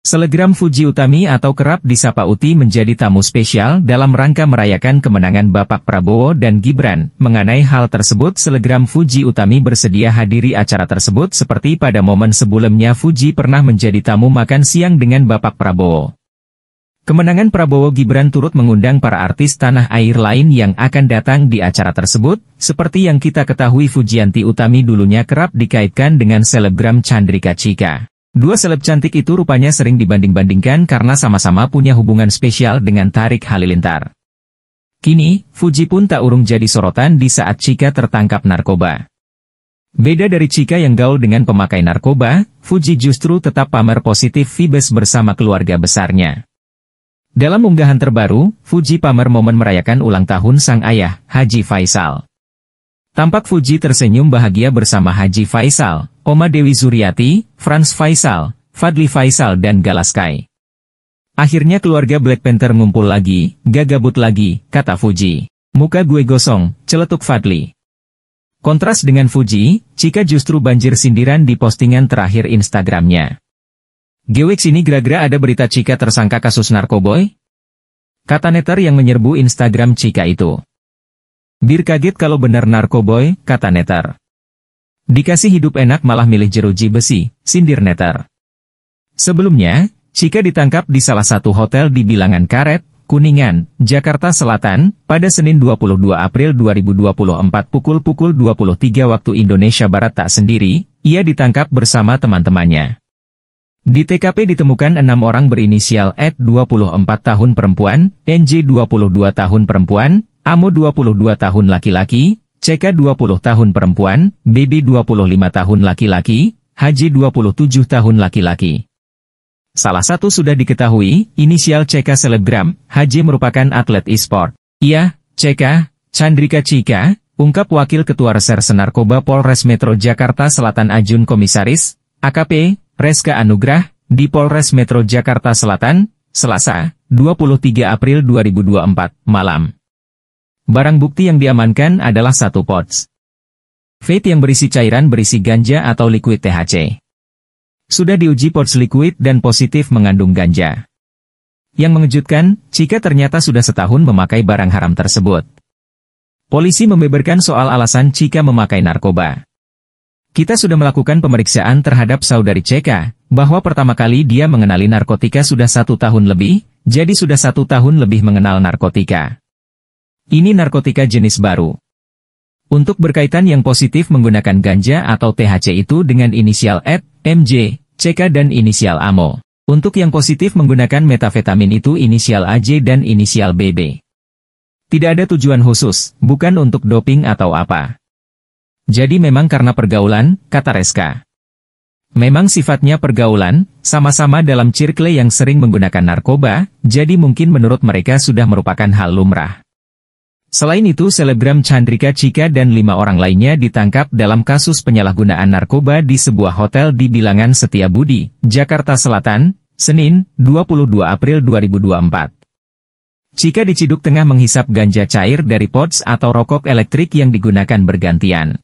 Selegram Fuji Utami atau kerap disapa Uti menjadi tamu spesial dalam rangka merayakan kemenangan Bapak Prabowo dan Gibran. Mengenai hal tersebut Selegram Fuji Utami bersedia hadiri acara tersebut seperti pada momen sebelumnya Fuji pernah menjadi tamu makan siang dengan Bapak Prabowo. Kemenangan Prabowo Gibran turut mengundang para artis tanah air lain yang akan datang di acara tersebut, seperti yang kita ketahui Fujianti Utami dulunya kerap dikaitkan dengan selebgram Chandrika Chika. Dua seleb cantik itu rupanya sering dibanding-bandingkan karena sama-sama punya hubungan spesial dengan Tarik Halilintar. Kini, Fuji pun tak urung jadi sorotan di saat Chika tertangkap narkoba. Beda dari Chika yang gaul dengan pemakai narkoba, Fuji justru tetap pamer positif vibes bersama keluarga besarnya. Dalam unggahan terbaru, Fuji pamer momen merayakan ulang tahun sang ayah, Haji Faisal. Tampak Fuji tersenyum bahagia bersama Haji Faisal, Oma Dewi Zuriati, Franz Faisal, Fadli Faisal dan Galaskai. Akhirnya keluarga Black Panther ngumpul lagi, gagabut lagi, kata Fuji. Muka gue gosong, celetuk Fadli. Kontras dengan Fuji, Cika justru banjir sindiran di postingan terakhir Instagramnya. Gewek ini gara-gara ada berita Cika tersangka kasus narkoboy? Kata Neter yang menyerbu Instagram Cika itu. Bir kaget kalau benar narkoboy, kata Neter. Dikasih hidup enak malah milih jeruji besi, sindir netter. Sebelumnya, Cika ditangkap di salah satu hotel di Bilangan Karet, Kuningan, Jakarta Selatan, pada Senin 22 April 2024 pukul-pukul 23 waktu Indonesia Barat tak sendiri, ia ditangkap bersama teman-temannya. Di TKP ditemukan enam orang berinisial Ed 24 tahun perempuan, NJ 22 tahun perempuan, Amo 22 tahun laki-laki, CK 20 tahun perempuan, BB 25 tahun laki-laki, Haji 27 tahun laki-laki. Salah satu sudah diketahui, inisial CK selebgram, Haji merupakan atlet e-sport. Iya, CK, Chandrika Cika, ungkap Wakil Ketua Reserse Narkoba Polres Metro Jakarta Selatan Ajun Komisaris, AKP, Reska Anugrah, di Polres Metro Jakarta Selatan, Selasa, 23 April 2024, malam. Barang bukti yang diamankan adalah satu pots. Vape yang berisi cairan berisi ganja atau liquid THC. Sudah diuji pots liquid dan positif mengandung ganja. Yang mengejutkan, jika ternyata sudah setahun memakai barang haram tersebut. Polisi membeberkan soal alasan jika memakai narkoba. Kita sudah melakukan pemeriksaan terhadap saudari Cika, bahwa pertama kali dia mengenali narkotika sudah satu tahun lebih, jadi sudah satu tahun lebih mengenal narkotika. Ini narkotika jenis baru. Untuk berkaitan yang positif menggunakan ganja atau THC itu dengan inisial F, MJ, CK dan inisial AMO. Untuk yang positif menggunakan metafetamin itu inisial AJ dan inisial BB. Tidak ada tujuan khusus, bukan untuk doping atau apa. Jadi memang karena pergaulan, kata Reska. Memang sifatnya pergaulan, sama-sama dalam cirkle yang sering menggunakan narkoba, jadi mungkin menurut mereka sudah merupakan hal lumrah. Selain itu selebgram Chandrika Chika dan lima orang lainnya ditangkap dalam kasus penyalahgunaan narkoba di sebuah hotel di Bilangan Setiabudi, Jakarta Selatan, Senin, 22 April 2024. Chika diciduk tengah menghisap ganja cair dari pods atau rokok elektrik yang digunakan bergantian.